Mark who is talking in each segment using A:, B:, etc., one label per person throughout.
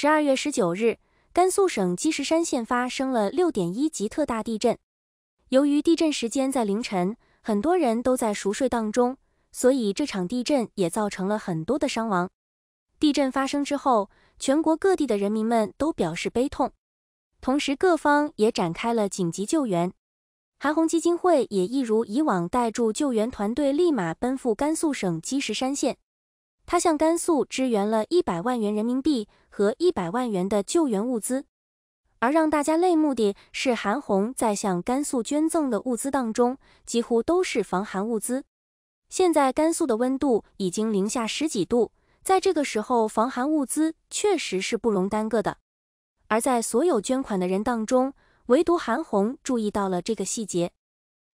A: 十二月十九日，甘肃省积石山县发生了六点一级特大地震。由于地震时间在凌晨，很多人都在熟睡当中，所以这场地震也造成了很多的伤亡。地震发生之后，全国各地的人民们都表示悲痛，同时各方也展开了紧急救援。韩红基金会也一如以往，带住救援团队立马奔赴甘肃省积石山县，他向甘肃支援了一百万元人民币。和一百万元的救援物资，而让大家泪目的是，韩红在向甘肃捐赠的物资当中，几乎都是防寒物资。现在甘肃的温度已经零下十几度，在这个时候，防寒物资确实是不容耽搁的。而在所有捐款的人当中，唯独韩红注意到了这个细节。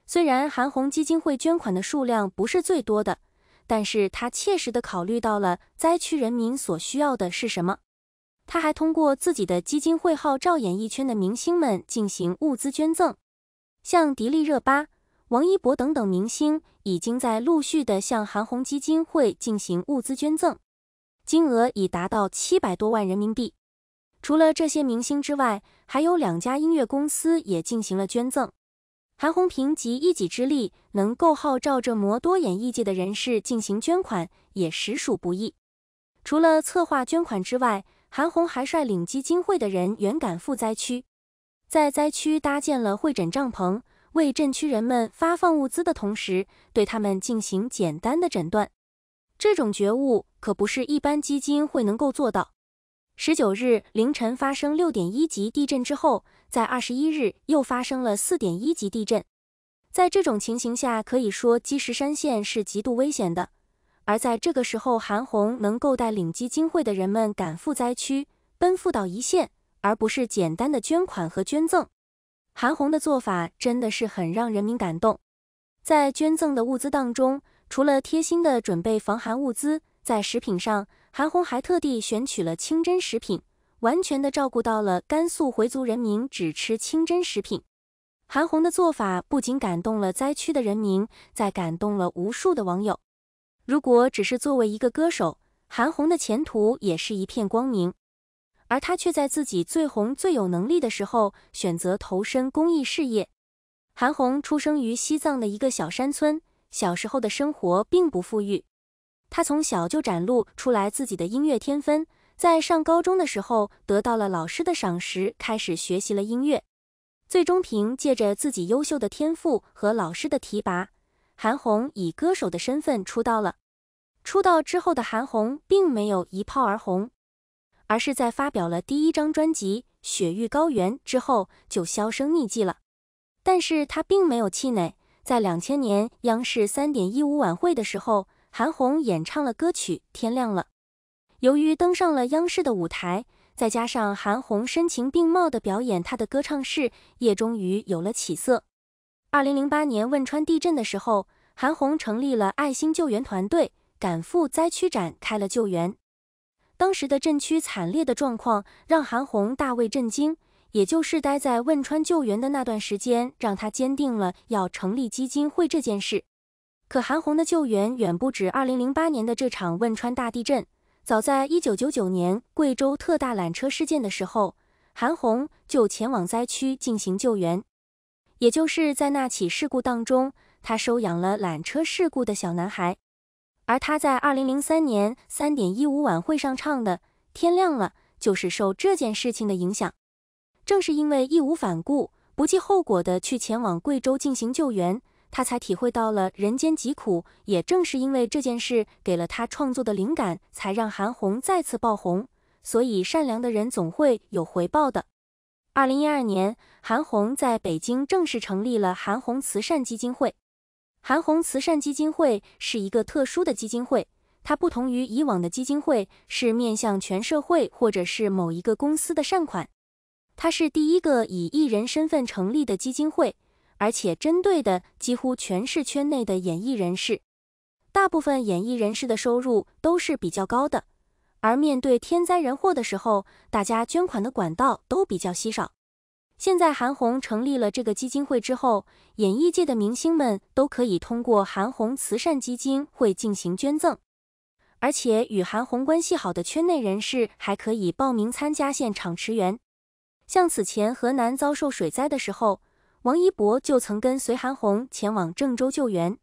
A: 虽然韩红基金会捐款的数量不是最多的，但是他切实的考虑到了灾区人民所需要的是什么。他还通过自己的基金会号召演艺圈的明星们进行物资捐赠，像迪丽热巴、王一博等等明星已经在陆续的向韩红基金会进行物资捐赠，金额已达到七百多万人民币。除了这些明星之外，还有两家音乐公司也进行了捐赠。韩红凭借一己之力能够号召这么多演艺界的人士进行捐款，也实属不易。除了策划捐款之外，韩红还率领基金会的人远赶赴灾区，在灾区搭建了会诊帐篷，为震区人们发放物资的同时，对他们进行简单的诊断。这种觉悟可不是一般基金会能够做到。十九日凌晨发生六点一级地震之后，在二十一日又发生了四点一级地震。在这种情形下，可以说基石山县是极度危险的。而在这个时候，韩红能够带领基金会的人们赶赴灾区，奔赴到一线，而不是简单的捐款和捐赠，韩红的做法真的是很让人民感动。在捐赠的物资当中，除了贴心的准备防寒物资，在食品上，韩红还特地选取了清真食品，完全的照顾到了甘肃回族人民只吃清真食品。韩红的做法不仅感动了灾区的人民，在感动了无数的网友。如果只是作为一个歌手，韩红的前途也是一片光明，而她却在自己最红最有能力的时候选择投身公益事业。韩红出生于西藏的一个小山村，小时候的生活并不富裕，她从小就展露出来自己的音乐天分，在上高中的时候得到了老师的赏识，开始学习了音乐，最终凭借着自己优秀的天赋和老师的提拔。韩红以歌手的身份出道了，出道之后的韩红并没有一炮而红，而是在发表了第一张专辑《雪域高原》之后就销声匿迹了。但是她并没有气馁，在两千年央视三点一五晚会的时候，韩红演唱了歌曲《天亮了》。由于登上了央视的舞台，再加上韩红声情并茂的表演，她的歌唱事业终于有了起色。二零零八年汶川地震的时候，韩红成立了爱心救援团队，赶赴灾区展开了救援。当时的震区惨烈的状况让韩红大为震惊，也就是待在汶川救援的那段时间，让他坚定了要成立基金会这件事。可韩红的救援远不止二零零八年的这场汶川大地震，早在一九九九年贵州特大缆车事件的时候，韩红就前往灾区进行救援。也就是在那起事故当中，他收养了缆车事故的小男孩，而他在二零零三年三点一五晚会上唱的《天亮了》，就是受这件事情的影响。正是因为义无反顾、不计后果地去前往贵州进行救援，他才体会到了人间疾苦。也正是因为这件事给了他创作的灵感，才让韩红再次爆红。所以，善良的人总会有回报的。二零一二年，韩红在北京正式成立了韩红慈善基金会。韩红慈善基金会是一个特殊的基金会，它不同于以往的基金会，是面向全社会或者是某一个公司的善款。它是第一个以艺人身份成立的基金会，而且针对的几乎全是圈内的演艺人士。大部分演艺人士的收入都是比较高的。而面对天灾人祸的时候，大家捐款的管道都比较稀少。现在韩红成立了这个基金会之后，演艺界的明星们都可以通过韩红慈善基金会进行捐赠，而且与韩红关系好的圈内人士还可以报名参加现场驰援。像此前河南遭受水灾的时候，王一博就曾跟随韩红前往郑州救援。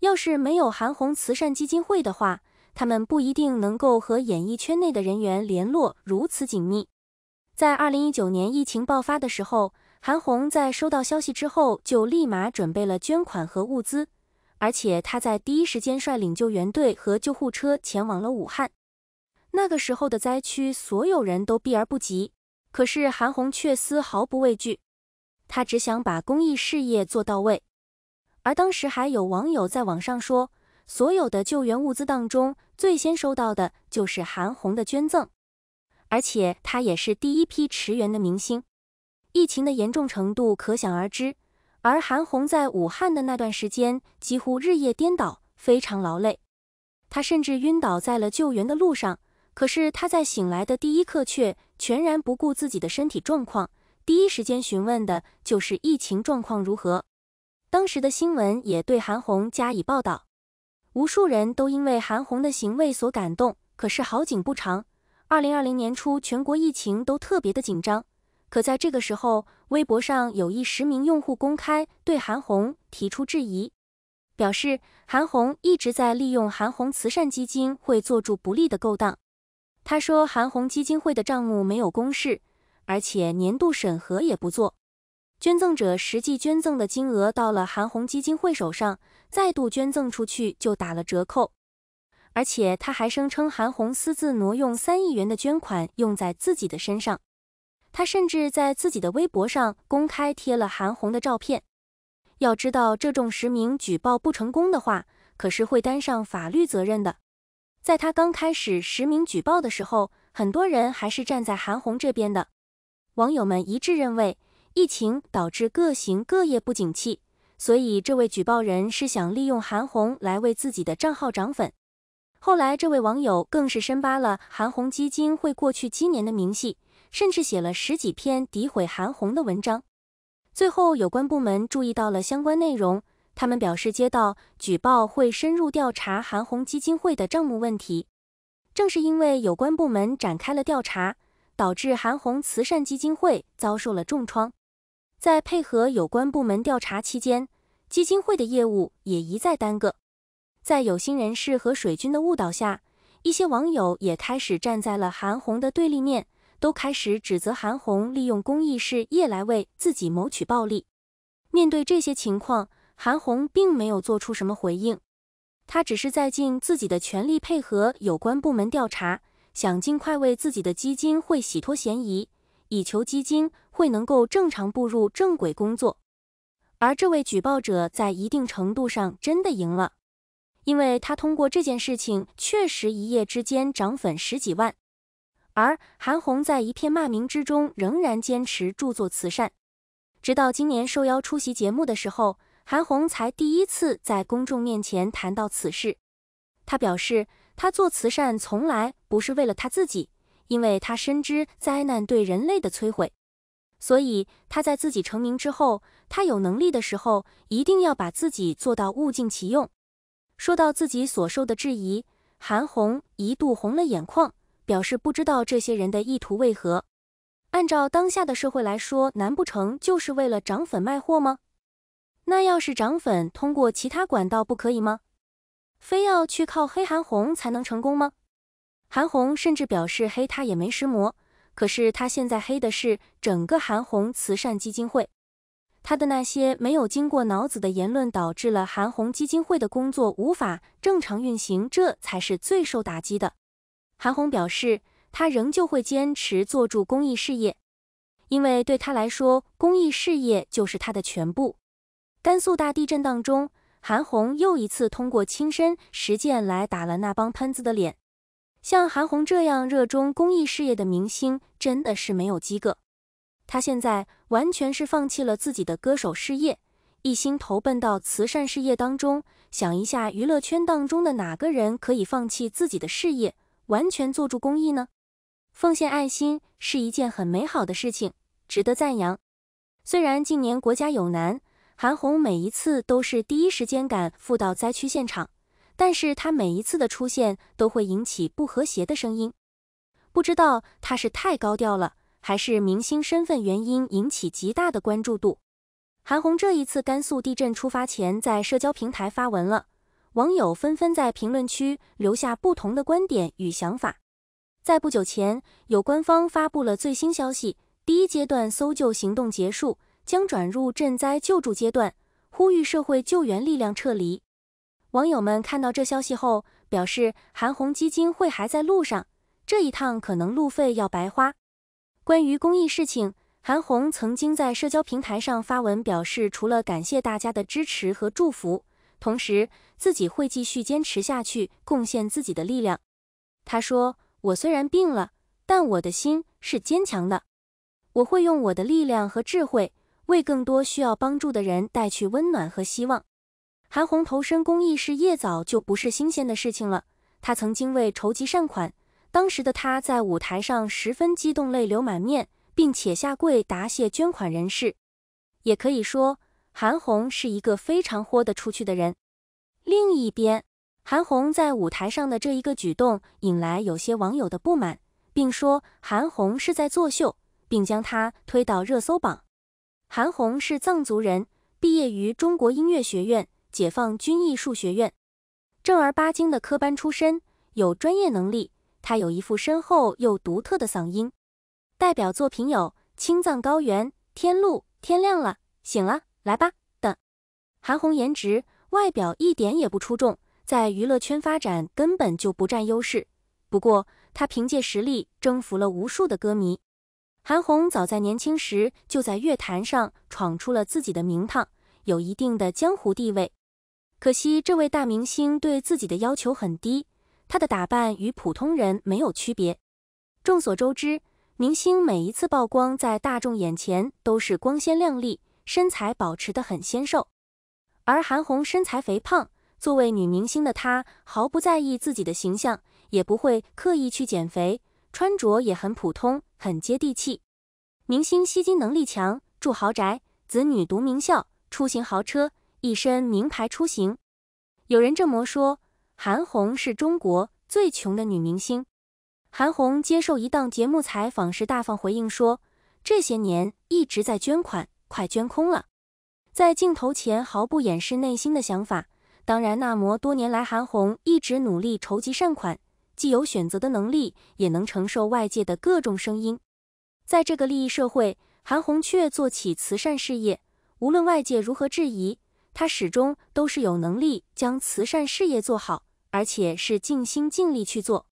A: 要是没有韩红慈善基金会的话，他们不一定能够和演艺圈内的人员联络如此紧密。在二零一九年疫情爆发的时候，韩红在收到消息之后就立马准备了捐款和物资，而且她在第一时间率领救援队和救护车前往了武汉。那个时候的灾区，所有人都避而不及，可是韩红却丝毫不畏惧，她只想把公益事业做到位。而当时还有网友在网上说。所有的救援物资当中，最先收到的就是韩红的捐赠，而且她也是第一批驰援的明星。疫情的严重程度可想而知，而韩红在武汉的那段时间几乎日夜颠倒，非常劳累，她甚至晕倒在了救援的路上。可是她在醒来的第一刻，却全然不顾自己的身体状况，第一时间询问的就是疫情状况如何。当时的新闻也对韩红加以报道。无数人都因为韩红的行为所感动，可是好景不长。二零二零年初，全国疫情都特别的紧张，可在这个时候，微博上有一十名用户公开对韩红提出质疑，表示韩红一直在利用韩红慈善基金会做着不利的勾当。他说，韩红基金会的账目没有公示，而且年度审核也不做，捐赠者实际捐赠的金额到了韩红基金会手上。再度捐赠出去就打了折扣，而且他还声称韩红私自挪用三亿元的捐款用在自己的身上。他甚至在自己的微博上公开贴了韩红的照片。要知道，这种实名举报不成功的话，可是会担上法律责任的。在他刚开始实名举报的时候，很多人还是站在韩红这边的。网友们一致认为，疫情导致各行各业不景气。所以，这位举报人是想利用韩红来为自己的账号涨粉。后来，这位网友更是深扒了韩红基金会过去七年的明细，甚至写了十几篇诋毁韩红的文章。最后，有关部门注意到了相关内容，他们表示接到举报会深入调查韩红基金会的账目问题。正是因为有关部门展开了调查，导致韩红慈善基金会遭受了重创。在配合有关部门调查期间，基金会的业务也一再耽搁，在有心人士和水军的误导下，一些网友也开始站在了韩红的对立面，都开始指责韩红利用公益事业来为自己谋取暴利。面对这些情况，韩红并没有做出什么回应，他只是在尽自己的全力配合有关部门调查，想尽快为自己的基金会洗脱嫌疑，以求基金会能够正常步入正轨工作。而这位举报者在一定程度上真的赢了，因为他通过这件事情确实一夜之间涨粉十几万。而韩红在一片骂名之中仍然坚持著作慈善，直到今年受邀出席节目的时候，韩红才第一次在公众面前谈到此事。他表示，他做慈善从来不是为了他自己，因为他深知灾难对人类的摧毁。所以他在自己成名之后，他有能力的时候，一定要把自己做到物尽其用。说到自己所受的质疑，韩红一度红了眼眶，表示不知道这些人的意图为何。按照当下的社会来说，难不成就是为了涨粉卖货吗？那要是涨粉，通过其他管道不可以吗？非要去靠黑韩红才能成功吗？韩红甚至表示黑他也没实魔。可是他现在黑的是整个韩红慈善基金会，他的那些没有经过脑子的言论导致了韩红基金会的工作无法正常运行，这才是最受打击的。韩红表示，他仍旧会坚持做住公益事业，因为对他来说，公益事业就是他的全部。甘肃大地震当中，韩红又一次通过亲身实践来打了那帮喷子的脸。像韩红这样热衷公益事业的明星真的是没有几个。她现在完全是放弃了自己的歌手事业，一心投奔到慈善事业当中。想一下，娱乐圈当中的哪个人可以放弃自己的事业，完全做注公益呢？奉献爱心是一件很美好的事情，值得赞扬。虽然近年国家有难，韩红每一次都是第一时间赶赴到灾区现场。但是他每一次的出现都会引起不和谐的声音，不知道他是太高调了，还是明星身份原因引起极大的关注度。韩红这一次甘肃地震出发前在社交平台发文了，网友纷纷在评论区留下不同的观点与想法。在不久前，有官方发布了最新消息，第一阶段搜救行动结束，将转入赈灾救助阶段，呼吁社会救援力量撤离。网友们看到这消息后，表示韩红基金会还在路上，这一趟可能路费要白花。关于公益事情，韩红曾经在社交平台上发文表示，除了感谢大家的支持和祝福，同时自己会继续坚持下去，贡献自己的力量。他说：“我虽然病了，但我的心是坚强的，我会用我的力量和智慧，为更多需要帮助的人带去温暖和希望。”韩红投身公益事业早就不是新鲜的事情了。她曾经为筹集善款，当时的她在舞台上十分激动，泪流满面，并且下跪答谢捐款人士。也可以说，韩红是一个非常豁得出去的人。另一边，韩红在舞台上的这一个举动引来有些网友的不满，并说韩红是在作秀，并将她推到热搜榜。韩红是藏族人，毕业于中国音乐学院。解放军艺术学院，正儿八经的科班出身，有专业能力。他有一副深厚又独特的嗓音，代表作品有《青藏高原》《天路》《天亮了，醒了，来吧》等。韩红颜值外表一点也不出众，在娱乐圈发展根本就不占优势。不过，她凭借实力征服了无数的歌迷。韩红早在年轻时就在乐坛上闯出了自己的名堂，有一定的江湖地位。可惜这位大明星对自己的要求很低，她的打扮与普通人没有区别。众所周知，明星每一次曝光在大众眼前都是光鲜亮丽，身材保持得很纤瘦。而韩红身材肥胖，作为女明星的她毫不在意自己的形象，也不会刻意去减肥，穿着也很普通，很接地气。明星吸金能力强，住豪宅，子女读名校，出行豪车。一身名牌出行，有人这么说，韩红是中国最穷的女明星。韩红接受一档节目采访时，大方回应说：“这些年一直在捐款，快捐空了。”在镜头前毫不掩饰内心的想法。当然，那么多年来，韩红一直努力筹集善款，既有选择的能力，也能承受外界的各种声音。在这个利益社会，韩红却做起慈善事业，无论外界如何质疑。他始终都是有能力将慈善事业做好，而且是尽心尽力去做。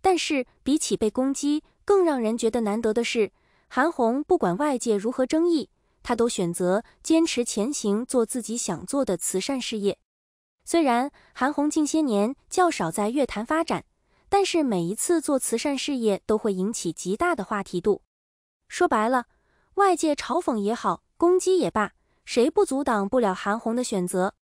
A: 但是比起被攻击，更让人觉得难得的是，韩红不管外界如何争议，她都选择坚持前行，做自己想做的慈善事业。虽然韩红近些年较少在乐坛发展，但是每一次做慈善事业都会引起极大的话题度。说白了，外界嘲讽也好，攻击也罢。谁不阻挡不了韩红的选择？